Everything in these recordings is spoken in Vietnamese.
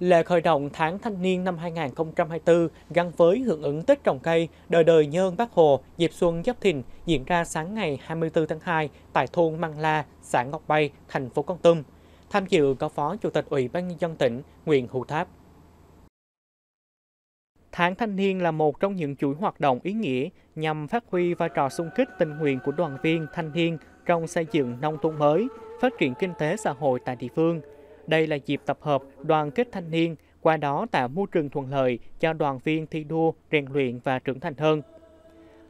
Lễ khởi động tháng thanh niên năm 2024 gắn với hưởng ứng Tết trồng cây, đời đời nhớ ơn Bác Hồ, dịp xuân Giáp Thìn diễn ra sáng ngày 24 tháng 2 tại thôn Măng La, xã Ngọc Bay, thành phố Con Tum. Tham dự có Phó Chủ tịch Ủy ban nhân dân tỉnh Nguyễn Hữu Tháp. Tháng Thanh niên là một trong những chuỗi hoạt động ý nghĩa nhằm phát huy vai trò xung kích tình nguyện của đoàn viên thanh niên trong xây dựng nông thôn mới, phát triển kinh tế xã hội tại địa phương – đây là dịp tập hợp đoàn kết thanh niên, qua đó tạo môi trường thuận lợi cho đoàn viên thi đua, rèn luyện và trưởng thành hơn.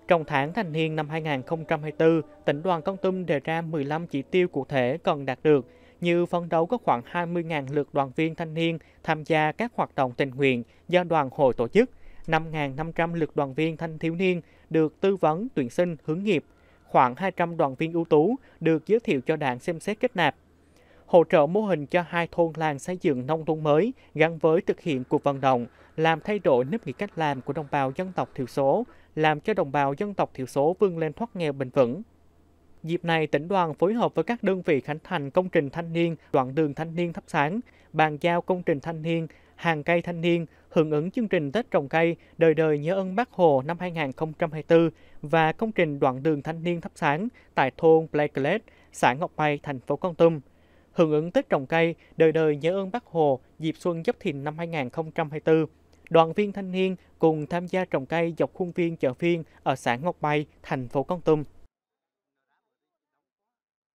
Trong tháng thanh niên năm 2024, tỉnh đoàn Con Tum đề ra 15 chỉ tiêu cụ thể cần đạt được, như phấn đấu có khoảng 20.000 lượt đoàn viên thanh niên tham gia các hoạt động tình nguyện do đoàn hội tổ chức, 5.500 lượt đoàn viên thanh thiếu niên được tư vấn tuyển sinh hướng nghiệp, khoảng 200 đoàn viên ưu tú được giới thiệu cho đảng xem xét kết nạp, hỗ trợ mô hình cho hai thôn làng xây dựng nông thôn mới gắn với thực hiện cuộc vận động, làm thay đổi nếp nghĩ cách làm của đồng bào dân tộc thiểu số, làm cho đồng bào dân tộc thiểu số vươn lên thoát nghèo bền vững. Dịp này, tỉnh đoàn phối hợp với các đơn vị khánh thành công trình thanh niên, đoạn đường thanh niên thắp sáng, bàn giao công trình thanh niên, hàng cây thanh niên, hưởng ứng chương trình Tết trồng cây đời đời nhớ ơn Bác Hồ năm 2024 và công trình đoạn đường thanh niên thắp sáng tại thôn Pleicklet, xã Ngọc bay thành phố Con Tum hưởng ứng Tết trồng cây, đời đời nhớ ơn Bác Hồ dịp xuân Giáp Thìn năm 2024. Đoàn viên thanh niên cùng tham gia trồng cây dọc khuôn viên chợ phiên ở xã Ngọc Bay, thành phố Con Tum.